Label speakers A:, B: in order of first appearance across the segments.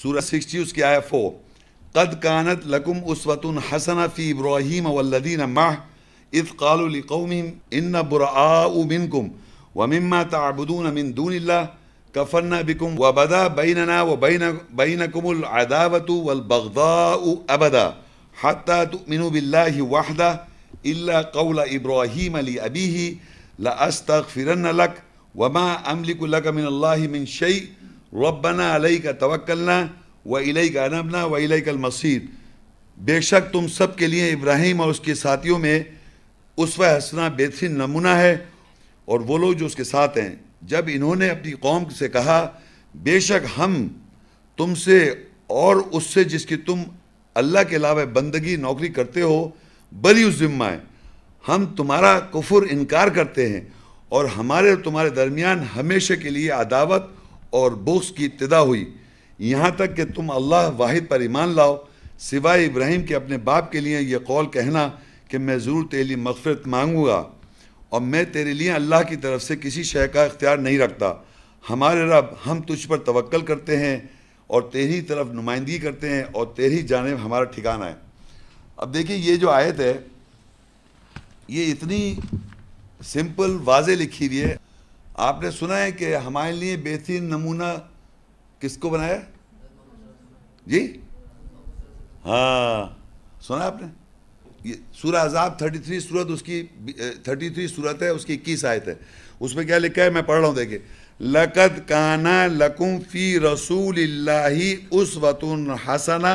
A: سورہ 60 اس کی آیہ 4 قد كانت لكم اسوة حسنة في ابراهيم والذين معه اذ قالوا لقومهم ان براء منكم ومما تعبدون من دون الله كفرنا بكم وبدا بيننا وبين بينكم العداوة والبغضاء ابدا حتى تؤمنوا بالله وحده الا قول ابراهيم لابيه لاستغفرن لك وما املك لك من الله من شيء रबना अलई का तवक्लना व इलई का अनबना व इलई का मसीर बेशक तुम सब के लिए इब्राहिम और उसके साथियों में उस हसना बेहतरीन नमूना है और वो लोग जो उसके साथ हैं जब इन्होंने अपनी कौम से कहा बेशक हम तुमसे और उससे जिसकी तुम अल्लाह के अलावा बंदगी नौकरी करते हो बरी उस ज़िम्मा है हम तुम्हारा कुफुर इनकार करते हैं और हमारे और तुम्हारे दरमियान हमेशा के लिए अदावत और बुख्स की इब्तदा हुई यहाँ तक कि तुम अल्लाह वाहिद पर ईमान लाओ सिवाय इब्राहिम के अपने बाप के लिए यह कौल कहना कि मैं ज़रूर तेरे लिए मगफरत मांगूँगा और मैं तेरे लिए अल्लाह की तरफ से किसी शय का इख्तियार नहीं रखता हमारे रब हम तुझ पर तवक्ल करते हैं और तेरी तरफ नुमाइंदगी करते हैं और तेरी जानब हमारा ठिकाना है अब देखिए ये जो आयत है ये इतनी सिंपल वाजे लिखी हुई है आपने सुना है कि हमारे लिए बेहतरीन नमूना किसको बनाया जी हाँ सुना आपने ये सूरह अजाब थर्टी थ्री सूरत उसकी थर्टी थ्री सूरत है उसकी इक्कीस आयत है उसमें क्या लिखा है मैं पढ़ रहा हूँ देखिए लकद काना लकुम फी रसूल उस वतुन हसना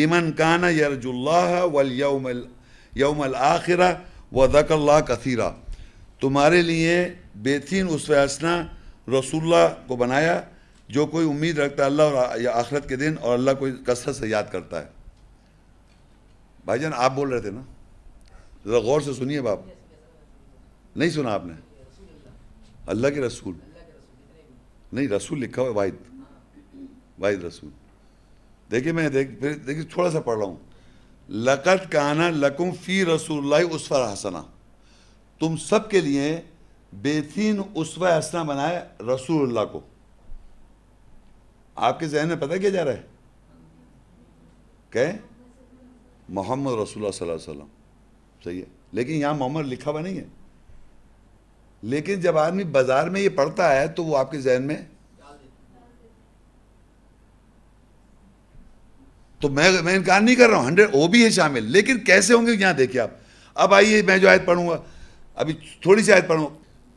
A: लिमन काना यरजुल्लाह वल यौमल यौमल आखिरा व दकल्ला कथीरा तुम्हारे लिए बेहतरीन उसव हसना रसुल्ला को बनाया जो कोई उम्मीद रखता है अल्लाह और आखरत के दिन और अल्लाह को कसरत से याद करता है भाईजान आप बोल रहे थे ना ज़रा गौर से सुनिए बाप नहीं सुना आपने अल्लाह के रसूल नहीं रसूल लिखा हुआ वाहिद वाहिद रसूल देखिए मैं देख फिर देखिए थोड़ा सा पढ़ रहा हूँ लकत काना लकुम फ़ी रसूल उस फर हसना तुम सब के लिए बेहतरीन उसव हसना बनाए रसूलुल्लाह को आपके जहन में पता क्या जा रहा है कह मोहम्मद रसूल वसल्लम सही है लेकिन यहां मोहम्मद लिखा हुआ नहीं है लेकिन जब आदमी बाजार में ये पढ़ता है तो वो आपके जहन में तो मैं मैं इनकार नहीं कर रहा हूं हंड्रेड वो भी है शामिल लेकिन कैसे होंगे यहां देखिए आप अब आइए मैं जो आयत पढ़ूंगा अभी थोड़ी सी आयत पढ़ू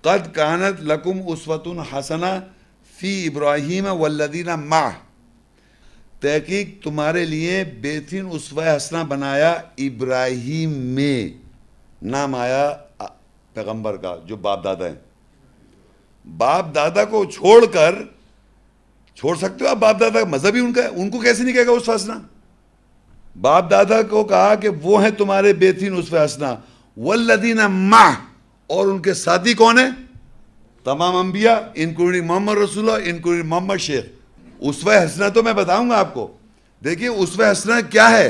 A: कद कानत लकुम उसवतन हसना फ़ी इब्राहिम वल्लदीना माह तहकीक तुम्हारे लिए बेहतरीन उसव हसना बनाया इब्राहिम में नाम आया पैगंबर का जो बाप दादा है बाप दादा को छोड़कर छोड़ सकते हो आप बाप दादा का मज़हब ही उनका है उनको कैसे नहीं कहेगा उसवा हंसना बाप दादा को कहा कि वो है तुम्हारे बेहतरीन उसवा हसना वल्लदीना माह और उनके साथी कौन है तमाम अम्बिया इंक्लूडिंग मोहम्मद रसूल इंक्लूडिंग मोहम्मद शेख उसव हसना तो मैं बताऊंगा आपको देखिए उसव हसना क्या है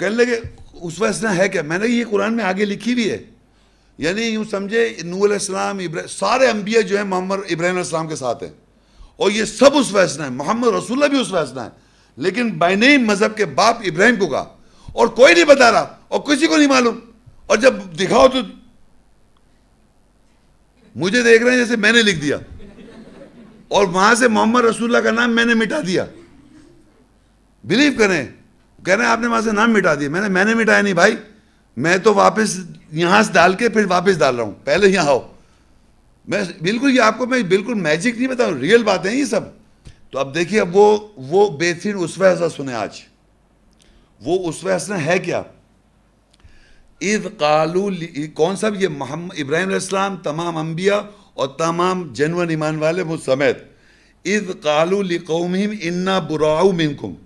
A: कहने लगे उसव हसना है क्या मैंने ये कुरान में आगे लिखी हुई है यानी यूं समझे नूल सारे अम्बिया जो है मोहम्मद इब्राहिम इस्लाम के साथ हैं और ये सब उस फैसला है मोहम्मद रसुल्ला भी उस फैसला है लेकिन बाइनई मज़हब के बाप इब्राहिम को कहा और कोई नहीं बता रहा और किसी को नहीं मालूम और जब दिखाओ तो मुझे देख रहे हैं जैसे मैंने लिख दिया और वहां से मोहम्मद रसूल्ला का नाम मैंने मिटा दिया बिलीव करें कह रहे हैं आपने वहां से नाम मिटा दिया मैंने मैंने मिटाया नहीं भाई मैं तो वापस यहां से डाल के फिर वापस डाल रहा हूं पहले यहां आओ मैं बिल्कुल ये आपको मैं बिल्कुल मैजिक नहीं बताऊँ रियल बातें ये सब तो अब देखिए अब वो वो बेहतरीन उसवा हसना सुने आज वो उसवा हसना है क्या इव कालू कौन सा ये मोहम्मद इब्राहिम इस्लाम तमाम अम्बिया और तमाम जनवन ईमान वाले मुझ समेत इज कालू कौम इन्ना बुराऊ मिनकुम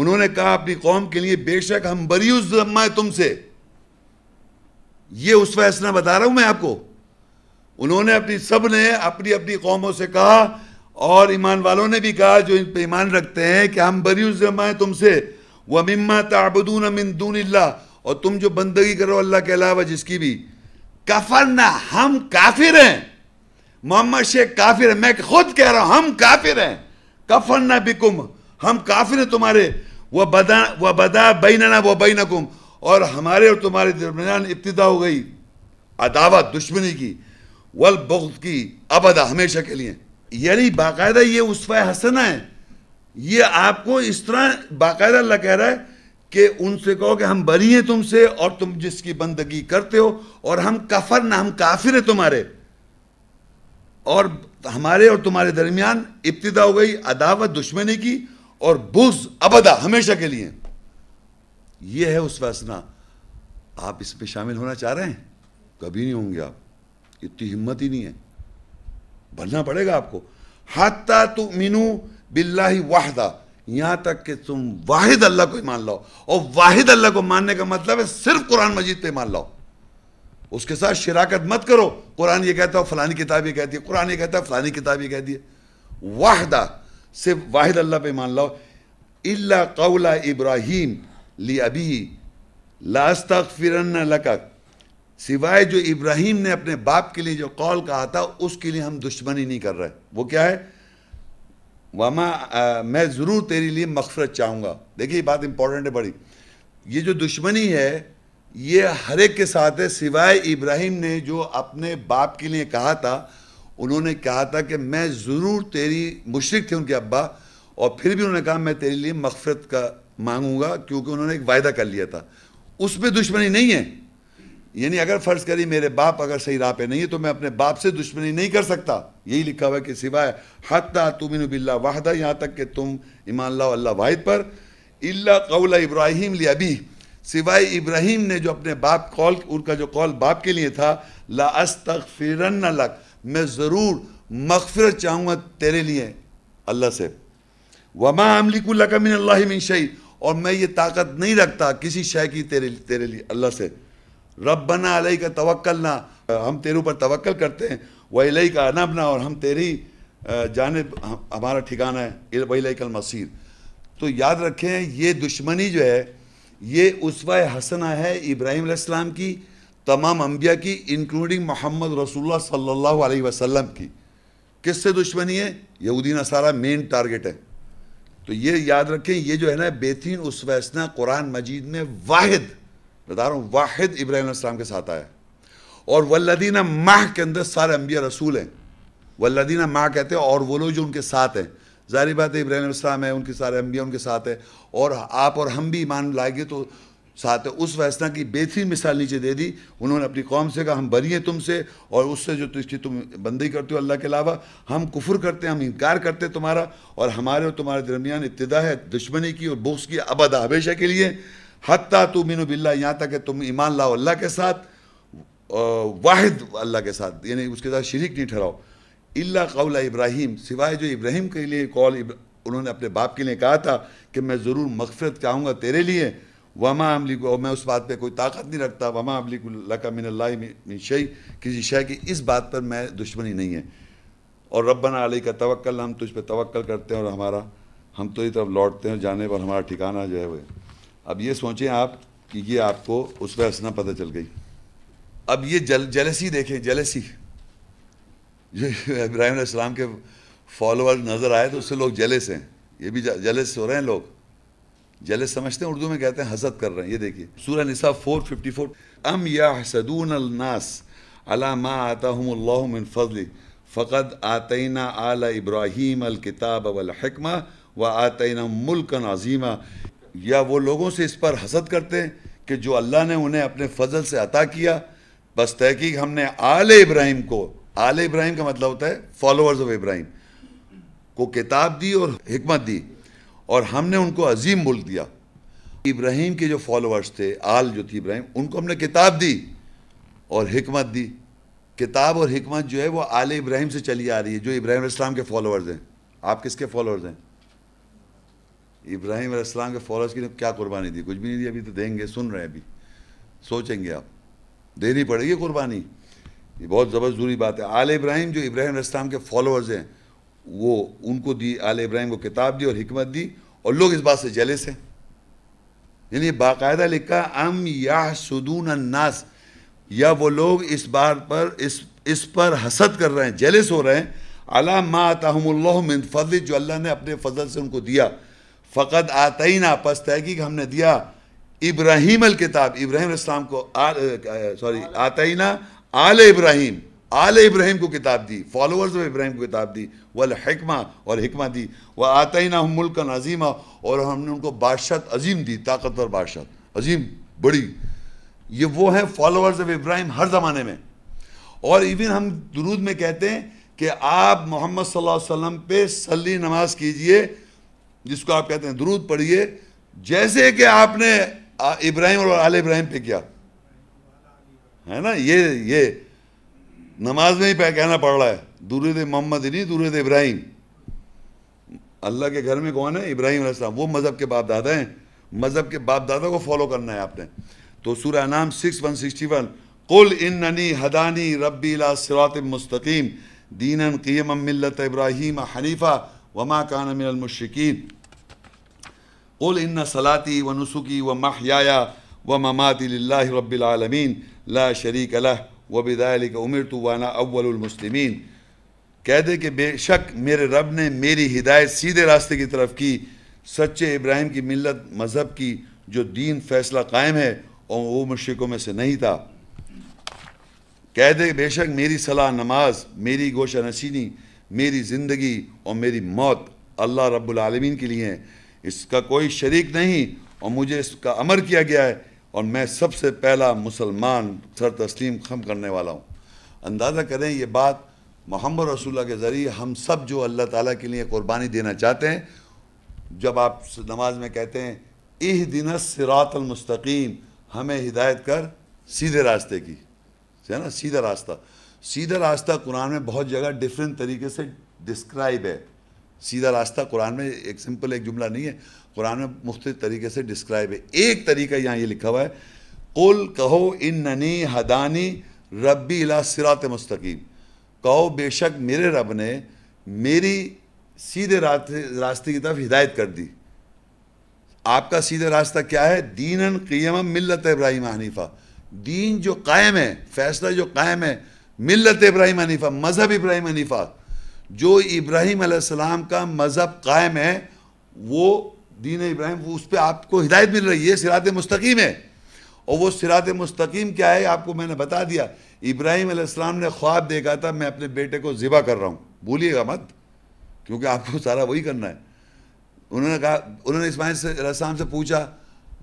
A: उन्होंने कहा अपनी कौम के लिए बेशक हम बरी जम्मा है तुमसे ये उस फैसला बता रहा हूं मैं आपको उन्होंने अपनी सब ने अपनी अपनी कौमों से कहा और ईमान वालों ने भी कहा जो इन पे ईमान रखते हैं कि हम बरी जम्मा है तुमसे वह मिम्मा ताबुदून मिन दून और तुम जो बंदगी करो अल्लाह के अलावा जिसकी भी कफर ना हम काफिर हैं मोहम्मद शेख काफिर है मैं खुद कह रहा हूं हम काफिर हैं कफर ना बिकुम हम काफिर हैं तुम्हारे वह बदा वह बदा बैनना वह बैनकुम और हमारे और तुम्हारे दरमियान इब्तदा हो गई अदावत दुश्मनी की वल बुख्त की अबदा हमेशा के लिए यानी बाकायदा ये उसवा हसना है ये आपको इस तरह बाकायदा अल्लाह कह रहा है कि उनसे कहो कि हम बरी हैं तुमसे और तुम जिसकी बंदगी करते हो और हम कफर ना हम काफिर हैं तुम्हारे और हमारे और तुम्हारे दरमियान इब्तदा हो गई अदावत दुश्मनी की और बुज अबदा हमेशा के लिए यह है उस फैसना आप इसमें शामिल होना चाह रहे हैं कभी नहीं होंगे आप इतनी हिम्मत ही नहीं है बनना पड़ेगा आपको हत्ता तुम मीनू बिल्ला वाहदा यहां तक कि तुम वाहिद अल्लाह को ही मान लो और वाहिद अल्लाह को मानने का मतलब है सिर्फ कुरान मजीद पे मान लो उसके साथ शिराकत मत करो कुरान ये कहता है फलानी किताब ये कहती है कुरान ये कहता है फलानी किताब ये कहती है वाहदा सिर्फ वाहिद अल्लाह पे मान लो इल्ला कौला इब्राहिम ली अभी लास्तक फिर सिवाय जो इब्राहिम ने अपने बाप के लिए जो कौल कहा था उसके लिए हम दुश्मनी नहीं कर रहे वो क्या है वामा आ, मैं ज़रूर तेरे लिए मगफरत चाहूँगा देखिए ये बात इंपॉर्टेंट है बड़ी ये जो दुश्मनी है ये हर एक के साथ है सिवाय इब्राहिम ने जो अपने बाप के लिए कहा था उन्होंने कहा था कि मैं ज़रूर तेरी मुशरक थे उनके अब्बा और फिर भी उन्होंने कहा मैं तेरे लिए मफफरत का मांगूंगा क्योंकि उन्होंने एक वायदा कर लिया था उसमें दुश्मनी नहीं है यानी अगर फर्ज करी मेरे बाप अगर सही राह पे नहीं है तो मैं अपने बाप से दुश्मनी नहीं कर सकता यही लिखा हुआ है कि सिवाय हत्ता तुमिन बिल्ला वाहदा यहाँ तक कि तुम ईमान लाओ अल्लाह वाहिद पर इल्ला कौला इब्राहिम लिया अभी सिवाय इब्राहिम ने जो अपने बाप कौल उनका जो कौल बाप के लिए था ला अस्तगफिरन लक मैं ज़रूर मगफरत चाहूँगा तेरे लिए अल्लाह से वमा अमलिकुल्ला का मिन अल्लाह मिन और मैं ये ताकत नहीं रखता किसी शय की तेरे तेरे लिए अल्लाह से रब अलई का तवक्ल ना हम तेरे ऊपर तवक्ल करते हैं वही का अनब ना और हम तेरी जाने हमारा ठिकाना है वही कल मसीर तो याद रखें ये दुश्मनी जो है ये उसवा हसना है इब्राहिम इस्लाम की तमाम अम्बिया की इंक्लूडिंग मोहम्मद रसूल सल्ला वसलम की किससे दुश्मनी है यहूदी सारा मेन टारगेट है तो ये याद रखें ये जो है ना उस उसवैसना कुरान मजीद में वाहिद बता रहा हूँ वाहिद इब्राहिम के साथ आया और वल्लदीन माह के अंदर सारे अम्बिया रसूल हैं वल्लदीन माह कहते हैं और वो लोग जो उनके साथ हैं जारी बात है इब्राहिम है उनके सारे अम्बिया उनके साथ हैं और आप और हम भी ईमान लाएंगे तो साथ है उस फैसला की बेहतरीन मिसाल नीचे दे दी उन्होंने अपनी कौम से कहा हम बरी हैं तुमसे और उससे जो तुझकी तुम बंदी करते हो अल्लाह के अलावा हम कुफर करते हैं हम इनकार करते हैं तुम्हारा और हमारे और तुम्हारे दरमियान इब्तदा है दुश्मनी की और बुख्स की अबद हमेशा के लिए हत्या तो मीनू बिल्ला यहाँ तक कि तुम ईमान लाओ अल्लाह के साथ वाहिद अल्लाह के साथ यानी उसके साथ शरीक नहीं ठहराओ इल्ला कौला इब्राहिम सिवाय जो इब्राहिम के लिए कौल उन्होंने अपने बाप के लिए कहा था कि मैं ज़रूर मकफरत चाहूँगा तेरे लिए वमा अमली को मैं उस बात पे कोई ताकत नहीं रखता वमा अमली लका मिन मिन शई किसी शय की इस बात पर मैं दुश्मनी नहीं है और रब्बना अली का तवक्ल हम तुझ पर तवक्ल करते हैं और हमारा हम तो तरफ लौटते हैं जाने पर हमारा ठिकाना जो है वह अब ये सोचें आप कि ये आपको उस वैसना पता चल गई अब ये जल जलसी देखें जलसी ये इब्राहिम इस्लाम के फॉलोअर नज़र आए तो उससे लोग जलस हैं ये भी जलस हो रहे हैं लोग जलस समझते हैं उर्दू में कहते हैं हसद कर रहे हैं ये देखिए सूरह निसा फोर अम या हसदून अलनास अला मा आताहुमुल्लाहु मिन फजली फ़कद आतना आला इब्राहीम अल किताब वल व आतना मुल्कन अजीमा या वो लोगों से इस पर हसद करते हैं कि जो अल्लाह ने उन्हें अपने फजल से अता किया बस तहकीक हमने आल इब्राहिम को आल इब्राहिम का मतलब होता है फॉलोअर्स ऑफ इब्राहिम को किताब दी और हमत दी और हमने उनको अजीम मुल्क दिया इब्राहिम के जो फॉलोअर्स थे आल जो थी इब्राहिम उनको हमने किताब दी और हमत दी किताब और हमत जो है वो आल इब्राहिम से चली आ रही है जो इब्राहिम इस्लाम के फॉलोअर्स हैं आप किसके फॉलोअर्स हैं इब्राहिम अलैहिस्सलाम के फॉलोअर्स की ने क्या कुर्बानी दी कुछ भी नहीं दी अभी तो देंगे सुन रहे हैं अभी सोचेंगे आप देनी पड़ेगी कुर्बानी ये बहुत जरूरी बात है आल इब्राहिम जो इब्राहिम इस्लाम के फॉलोअर्स हैं वो उनको दी आल इब्राहिम को किताब दी और हमत दी और लोग इस बात से जलिस हैं यानी बाकायदा लिखा अम या सुदून अन्नास या वो लोग इस बात पर इस इस पर हसद कर रहे हैं जेलिस हो रहे हैं अला मातहमल मिन फजल जो अल्लाह ने अपने फजल से उनको दिया फ़कत आतई ना पस तहकीक हमने दिया इब्राहिम अल किताब इब्राहिम इस्लाम को सॉरी आतई ना आल इब्राहिम आल इब्राहिम को किताब दी फॉलोअर्स ऑफ इब्राहिम को किताब दी वल हिकमा और हिकमा दी वह आतई ना हम मुल्क अजीमा और हमने उनको बादशाह अजीम दी ताकतवर बादशाह अजीम बड़ी ये वो हैं फॉलोअर्स ऑफ इब्राहिम हर ज़माने में और इवन हम दुरूद में कहते हैं कि आप मोहम्मद सल्लल्लाहु अलैहि वसल्लम पे सली नमाज कीजिए जिसको आप कहते हैं दुरूद पढ़िए जैसे कि आपने इब्राहिम और आल इब्राहिम पे किया है ना ये ये नमाज में ही कहना पड़ रहा है दूरद मोहम्मद नहीं दुरूद इब्राहिम अल्लाह के घर में कौन है इब्राहिम अलैहिस्सलाम वो मज़हब के बाप दादा हैं मज़हब के बाप दादा को फॉलो करना है आपने तो सूर्य नाम सिक्स वन सिक्सटी वन कुल ननी हदानी रबी ला मुस्तकीम दीन क़ीम मिलत इब्राहिम हनीफ़ा वमा कान मिनमशिकीन उल इन सलाती व नसुकी व माहया व ममाति रबालमीन ला शरीक अलह व बिदाल उमर तो वाना अव्वलमसलिमिन कह दे कि बेशक मेरे रब ने मेरी हिदायत सीधे रास्ते की तरफ की सच्चे इब्राहिम की मिलत मज़हब की जो दीन फैसला कायम है और वो मुश्रकों में से नहीं था कह दे बेशक मेरी सलाह नमाज मेरी गोशा नशीनी मेरी ज़िंदगी और मेरी मौत अल्लाह रब्बुल आलमीन के लिए है इसका कोई शरीक नहीं और मुझे इसका अमर किया गया है और मैं सबसे पहला मुसलमान सर तस्लीम खम करने वाला हूँ अंदाज़ा करें ये बात मोहम्मद रसुल्ला के ज़रिए हम सब जो अल्लाह ताला के लिए क़ुरबानी देना चाहते हैं जब आप नमाज में कहते हैं इह दिन सिरातमस्तकीम हमें हिदायत कर सीधे रास्ते की है ना सीधा रास्ता सीधा रास्ता कुरान में बहुत जगह डिफरेंट तरीके से डिस्क्राइब है सीधा रास्ता कुरान में एक सिंपल एक जुमला नहीं है कुरान में मुख्त तरीके से डिस्क्राइब है एक तरीका यहाँ ये लिखा हुआ है कुल कहो इन ननी हदानी रबी इला सिरात मुस्तकीम कहो बेशक मेरे रब ने मेरी सीधे रास्ते की तरफ हिदायत कर दी आपका सीधा रास्ता क्या है दीन क़ियम मिलत इब्राहिम हनीफा दीन जो कायम है फैसला जो कायम है मिलत इब्राहिम हनीफा मज़हब इब्राहिम हनीफा जो इब्राहिम सलाम का मज़हब कायम है वो दीन इब्राहिम उस पर आपको हिदायत मिल रही है सिरात मस्तकीम है और वो सिरात मुस्तकीम क्या है आपको मैंने बता दिया इब्राहिम सलाम ने ख्वाब देखा था मैं अपने बेटे को ज़िबा कर रहा हूँ भूलिएगा मत क्योंकि आपको सारा वही करना है उन्होंने कहा उन्होंने इस्माइल से से पूछा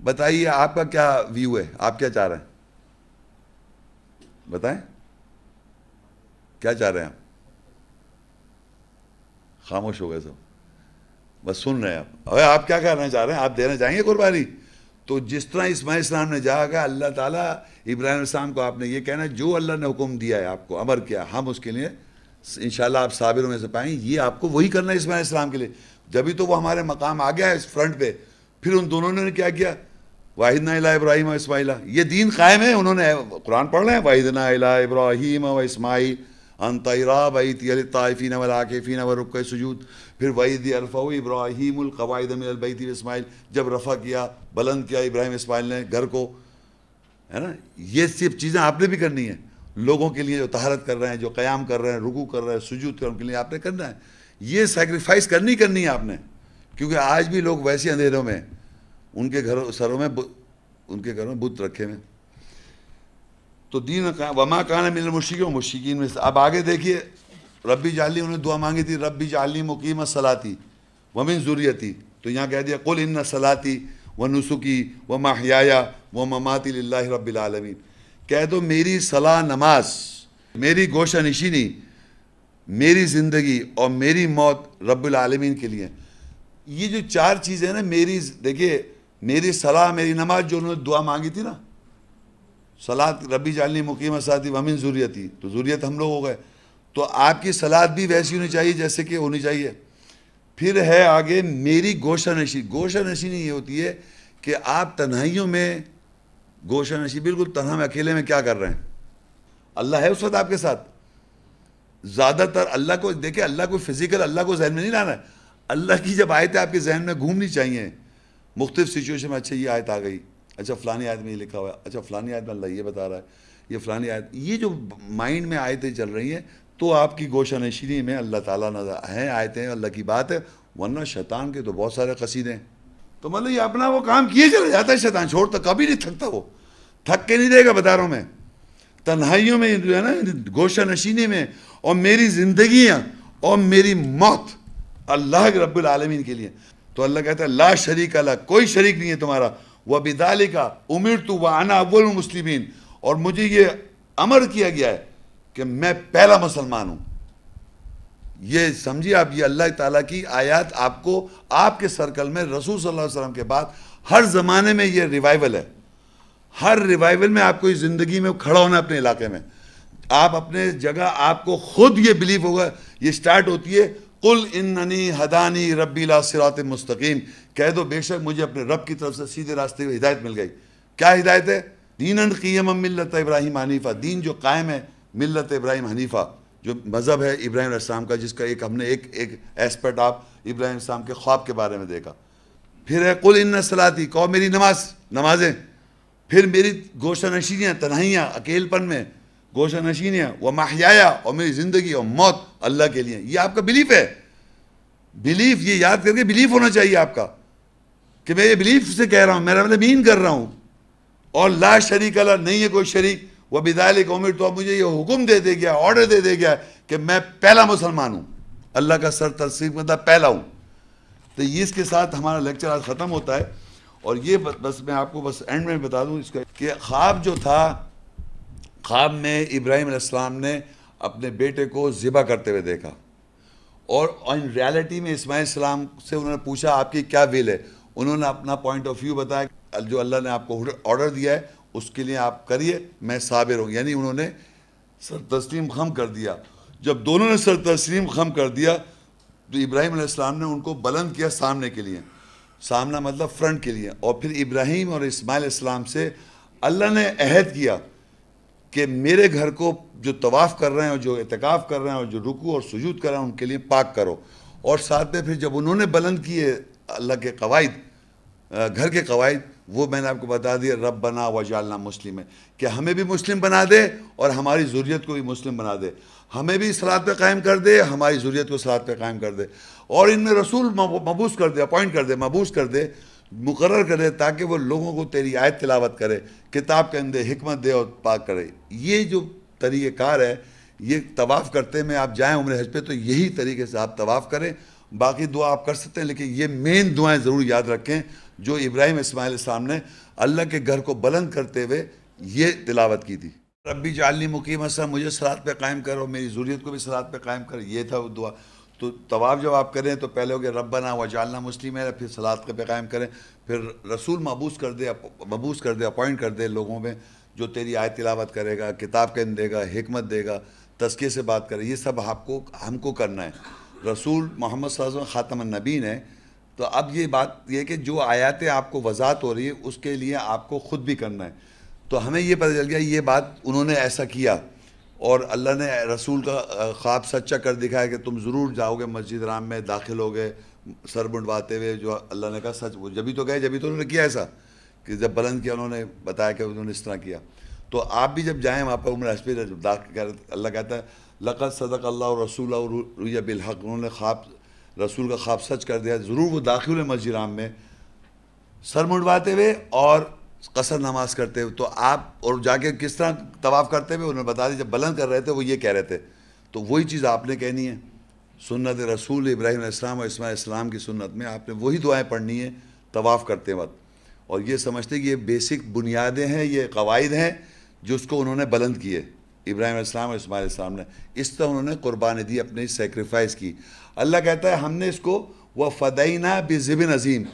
A: बताइए आपका क्या व्यू है आप क्या चाह रहे हैं बताएं क्या चाह रहे हैं आप खामोश हो गए सब बस सुन रहे हैं आप अरे आप क्या करना चाह रहे हैं आप देना चाहेंगे कुर्बानी तो जिस तरह इसमाही इस्लाम ने जागा अल्लाह ताला इब्राहिम इस्लाम को आपने ये कहना है जो अल्लाह ने हुक्म दिया है आपको अमर किया हम उसके लिए इन आप साबिर में से पाएंगे ये आपको वही करना है इसमाही इस्लाम के लिए जब भी तो वो हमारे मकाम आ गया है इस फ्रंट पे फिर उन दोनों ने क्या किया वाहिद अला इब्राहिम और इसमाइला ये दीन कायम है उन्होंने कुरान पढ़ रहे हैं वाहिद अला इब्राहिम व इसमाइल अनतरा बैत तायफ़ी नवल आकेफ़ी रुक सजूद फिर वईद अरफ़ा इब्राहिम अलकवादमबैत इसमाइल जब रफ़ा किया बुलंद किया इब्राहिम इसमाइल ने घर को है ना ये सब चीज़ें आपने भी करनी है लोगों के लिए जो तहारत कर रहे हैं जो क्याम कर रहे हैं रुकू कर रहे हैं सुजूद कर उनके लिए आपने करना है ये सेक्रीफाइस करनी करनी है आपने क्योंकि आज भी लोग वैसे अंधेरों में उनके घरों सरों में उनके घरों में बुत रखे हुए तो दीन का वमा कान मिल मुशिक मुशिकीन में अब आगे देखिए रबी जाली उन्होंने दुआ मांगी थी रबी जाली मुकीम सलाती वमिन ज़ुरियती तो यहाँ कह दिया कुल इन सलाती व नुसुकी व माहियाया व ममाती ला रबालमीन कह दो मेरी सलाह नमाज मेरी गोशा निशीनी मेरी ज़िंदगी और मेरी मौत रबालमीन के लिए ये जो चार चीज़ें ना मेरी देखिए मेरी सलाह मेरी नमाज जो उन्होंने दुआ मांगी थी ना सलाद रबी जालनी मुकीम साथी वमिन जरूरती तो जरूरियत हम लोग हो गए तो आपकी सलाद भी वैसी होनी चाहिए जैसे कि होनी चाहिए फिर है आगे मेरी गोशा नशी गोशा नशी नहीं ये होती है कि आप तन्हाइयों में गोशा नशी बिल्कुल तनहा में अकेले में क्या कर रहे हैं अल्लाह है उस वक्त आपके साथ ज़्यादातर अल्लाह को देखे अल्लाह को फिज़िकल अल्लाह को जहन में नहीं लाना है अल्लाह की जब आयतें आपके जहन में घूमनी चाहिए मुख्तफ सिचुएशन में अच्छा ये आयत आ गई अच्छा फ़लानी आयत में ये लिखा हुआ है अच्छा फ़लानी आयत में अल्लाह ये बता रहा है ये फ़लानी आयत ये जो माइंड में आयतें चल रही हैं तो आपकी गोशा नशीनी में अल्लाह ताला नजर हैं आयतें अल्लाह की बात है वरना शैतान के तो बहुत सारे कसीदे हैं तो मतलब ये अपना वो काम किए चला जाता है शैतान छोड़ता तो कभी नहीं थकता वो थक के नहीं देगा बता रहा हूँ मैं तन्हाइयों में जो है ना गोशा नशीनी में और मेरी जिंदगियाँ और मेरी मौत अल्लाह के रब्बुल आलमीन के लिए तो अल्लाह कहता है ला शरीक अल्लाह कोई शरीक नहीं है तुम्हारा व का उमिर तो वह आना अव्वल मुस्लिमीन और मुझे ये अमर किया गया है कि मैं पहला मुसलमान हूँ ये समझिए आप ये अल्लाह ताला की आयत आपको आपके सर्कल में रसूल सल्लल्लाहु अलैहि वसल्लम के बाद हर ज़माने में ये रिवाइवल है हर रिवाइवल में आपको इस ज़िंदगी में खड़ा होना अपने इलाके में आप अपने जगह आपको खुद ये बिलीव होगा ये स्टार्ट होती है कुल इन्ननी हदानी रबीला सिरात मुस्तकीम कह दो बेशक मुझे अपने रब की तरफ से सीधे रास्ते में हिदायत मिल गई क्या हिदायत है दीन क़ीम मिलत इब्राहिम हनीफ़ा दीन जो कायम है मिलत इब्राहिम हनीफ़ा जो मज़हब है इब्राहिम इस्लाम का जिसका एक हमने एक एक एस्पेक्ट आप इब्राहिम इस्लाम के ख्वाब के बारे में देखा फिर है कुल इन सलाती कहो मेरी नमाज नमाजें फिर मेरी गोशा नशीनियाँ तनहाइयाँ अकेलपन में गोशा नशीन है वह माहियाया और मेरी ज़िंदगी और मौत अल्लाह के लिए ये आपका बिलीफ है बिलीफ ये याद करके बिलीफ होना चाहिए आपका कि मैं ये बिलीफ से कह रहा हूँ मेरा मतलब मीन कर रहा हूँ और ला शरीक अला नहीं है कोई शरीक वह बिदाल कौमिर तो अब मुझे ये हुक्म दे दे गया ऑर्डर दे दे गया कि मैं पहला मुसलमान हूँ अल्लाह का सर तरसीब मतलब पहला हूँ तो ये इसके साथ हमारा लेक्चर आज ख़त्म होता है और ये बस मैं आपको बस एंड में बता दूँ इसका कि ख्वाब जो था ख्वाब में इब्राहिम ने अपने बेटे को ज़िबा करते हुए देखा और इन रियलिटी में इस्माईल से उन्होंने पूछा आपकी क्या विल है उन्होंने अपना पॉइंट ऑफ व्यू बताया जो अल्लाह ने आपको ऑर्डर दिया है उसके लिए आप करिए मैं साबिर हूँ यानी उन्होंने सर तस्लीम खम कर दिया जब दोनों ने सर तस्लीम खम कर दिया तो इब्राहिम इस्लाम ने उनको बुलंद किया सामने के लिए सामना मतलब फ्रंट के लिए और फिर इब्राहिम और इस्माइल इस्लाम से अल्लाह ने अहद किया कि मेरे घर को जो तवाफ़ कर रहे हैं और जो एहतिकाफ़ कर रहे हैं और जो रुकू और सजूद कर रहे हैं उनके लिए पाक करो और साथ में फिर जब उन्होंने बुलंद किए अल्लाह के कवायद घर के कवायद वो मैंने आपको बता दिया रब बना वजालना मुस्लिम है कि हमें भी मुस्लिम बना दे और हमारी ज़रूरत को भी मुस्लिम बना दे हमें भी सलाद पे कायम कर दे हमारी ज़रूरत को सलाद पे कायम कर दे और इनमें रसूल मबूस कर दे अपॉइंट कर दे मबूस कर दे मुकर करे ताकि वो लोगों को तेरी आयत तिलावत करे किताब के अंदर हमत दे और पाक करे ये जो तरीक़ार है ये तवाफ़ करते में आप जाएँ उम्र हज पे तो यही तरीके से आप तवाफ़ करें बाकी दुआ आप कर सकते हैं लेकिन ये मेन दुआएं ज़रूर याद रखें जो इब्राहिम इसमाइल ने अल्लाह के घर को बुलंद करते हुए ये तिलावत की थी रबी जाली मुकीम असर मुझे सलाद पे कायम करो मेरी ज़रूरत को भी सलाद पे कायम कर ये था वो दुआ तो तवाब जब आप करें तो पहले हो गया रबना व जालना मुस्लिम है फिर सलाद का पैगाम करें फिर रसूल मबूस कर दे मबूस कर दे अपॉइंट कर दे लोगों में जो तेरी आय तिलावत करेगा किताब कह देगा हमत देगा तस्के से बात करें ये सब आपको हमको करना है रसूल मोहम्मद ख़ातम नबीन है तो अब ये बात यह कि जो आयातें आपको वजात हो रही है उसके लिए आपको ख़ुद भी करना है तो हमें ये पता चल गया ये बात उन्होंने ऐसा किया और अल्लाह ने रसूल का ख्वाब सच्चा कर दिखाया कि तुम ज़रूर जाओगे मस्जिद राम में दाखिल हो गए सर बुंडवाते हुए जो अल्लाह ने कहा सच वो जब भी तो गए जब भी तो उन्होंने किया ऐसा कि जब बुलंद किया उन्होंने बताया कि उन्होंने इस तरह किया तो आप भी जब जाएँ वहाँ पर उम्र हस्बी अल्लाह कहता है लक़त सदक अल्लाह रसूल और रुया बिलहक उन्होंने ख्वाब रसूल का ख्वाब सच कर दिया ज़रूर वो दाखिल हुए मस्जिद राम में सर मुंडवाते हुए और कसर नमाज करते हुए तो आप और जाके किस तरह तवाफ़ करते हुए उन्होंने बता दी जब बलंद कर रहे थे वो ये कह रहे थे तो वही चीज़ आपने कहनी है सुन्नत रसूल इब्राहिम इस्लाम और इसमा इस्लाम की सुन्नत में आपने वही दुआएं पढ़नी है तवाफ़ करते वक्त और ये समझते कि ये बेसिक बुनियादें हैं ये कवायद हैं जिसको उन्होंने बुलंद किए इब्राहिम इस्लाम और इस्मा इस्लाम ने इस तरह उन्होंने कुर्बानी दी अपनी सेक्रीफाइस की अल्लाह कहता है हमने इसको वह फ़दैना बेज़िबिन अज़ीम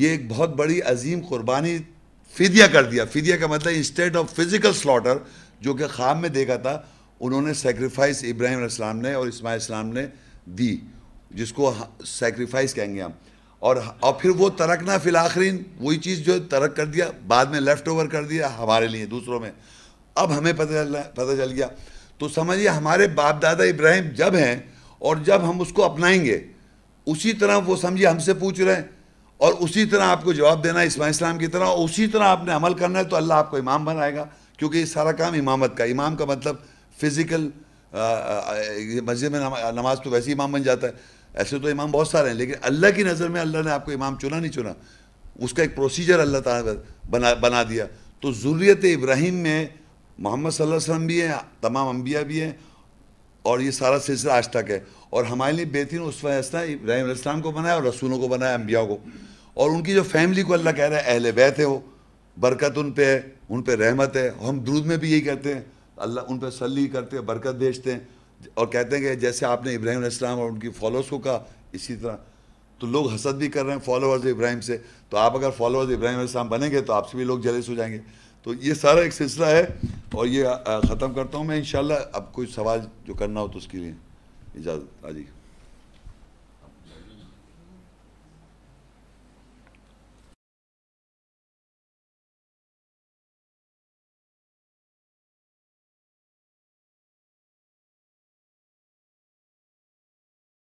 A: ये एक बहुत बड़ी अजीम कुर्बानी फिदिया कर दिया फिदिया का मतलब इंस्टेड ऑफ फिजिकल स्लॉटर जो कि खाम में देखा था उन्होंने सेक्रीफाइस इब्राहिम इस्लाम ने और इसमाइल इस्लाम ने दी जिसको सेक्रीफाइस कहेंगे हम और और फिर वो तरकना फिल आखरीन वही चीज़ जो तरक कर दिया बाद में लेफ्ट ओवर कर दिया हमारे लिए दूसरों में अब हमें पता चल पता चल गया तो समझिए हमारे बाप दादा इब्राहिम जब हैं और जब हम उसको अपनाएंगे उसी तरह वो समझिए हमसे पूछ रहे हैं और उसी तरह आपको जवाब देना है इस्लाम की तरह और उसी तरह आपने अमल करना है तो अल्लाह आपको इमाम बनाएगा क्योंकि ये सारा काम इमामत का इमाम का मतलब फ़िज़िकल मस्जिद में नमाज तो वैसे ही इमाम बन जाता है ऐसे तो इमाम बहुत सारे हैं लेकिन अल्लाह की नज़र में अल्लाह ने आपको इमाम चुना नहीं चुना उसका एक प्रोसीजर अल्लाह ताला बना बना दिया तो ज़रूरत इब्राहिम में मोहम्मद वसल्लम भी हैं तमाम अम्बिया भी हैं और ये सारा सिलसिला आज तक है और हमारे लिए बेहतरीन उस इब्राहिम इस्लाम को बनाया और रसूलों को बनाया अम्बिया को और उनकी जो फैमिली को अल्लाह कह रहा है अहल बैत है वो बरकत उन पर है उन पर रहमत है हम दूध में भी यही कहते हैं अल्लाह उन पर सली करते हैं बरकत भेजते हैं और कहते हैं कि जैसे आपने इब्राहिम इस्लाम और उनकी फॉलोअर्स को कहा इसी तरह तो लोग हसद भी कर रहे हैं फॉलोअर्स इब्राहिम से तो आप अगर फॉलोअर्स इब्राहिम इस्लाम बनेंगे तो आपसे भी लोग जलेस हो जाएंगे तो ये सारा एक सिलसिला है और ये ख़त्म करता हूँ मैं इन अब कोई सवाल जो करना हो तो उसके लिए इजाज़त आ जाएगी